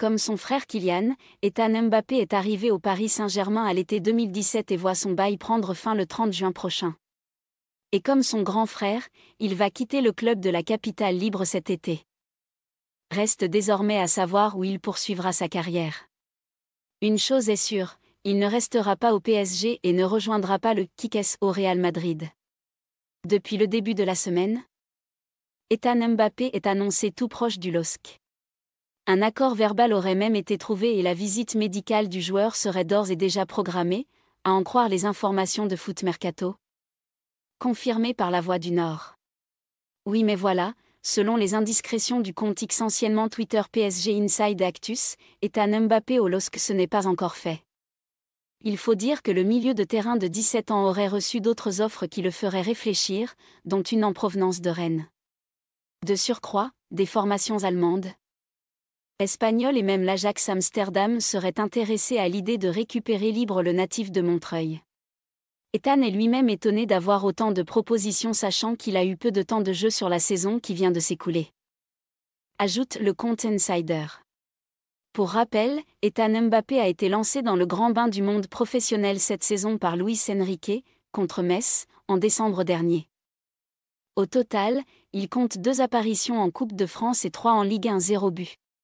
Comme son frère Kylian, Ethan Mbappé est arrivé au Paris Saint-Germain à l'été 2017 et voit son bail prendre fin le 30 juin prochain. Et comme son grand frère, il va quitter le club de la capitale libre cet été. Reste désormais à savoir où il poursuivra sa carrière. Une chose est sûre, il ne restera pas au PSG et ne rejoindra pas le Kikes au Real Madrid. Depuis le début de la semaine, Ethan Mbappé est annoncé tout proche du LOSC. Un accord verbal aurait même été trouvé et la visite médicale du joueur serait d'ores et déjà programmée, à en croire les informations de Foot Mercato. Confirmé par la voix du Nord. Oui mais voilà, selon les indiscrétions du compte X anciennement Twitter PSG Inside Actus, Ethan Mbappé au LOSC ce n'est pas encore fait. Il faut dire que le milieu de terrain de 17 ans aurait reçu d'autres offres qui le feraient réfléchir, dont une en provenance de Rennes. De surcroît, des formations allemandes. Espagnol et même l'Ajax Amsterdam seraient intéressés à l'idée de récupérer libre le natif de Montreuil. Ethan est lui-même étonné d'avoir autant de propositions sachant qu'il a eu peu de temps de jeu sur la saison qui vient de s'écouler. Ajoute le compte Insider. Pour rappel, Ethan Mbappé a été lancé dans le grand bain du monde professionnel cette saison par Luis Enrique, contre Metz, en décembre dernier. Au total, il compte deux apparitions en Coupe de France et trois en Ligue 1 0 but.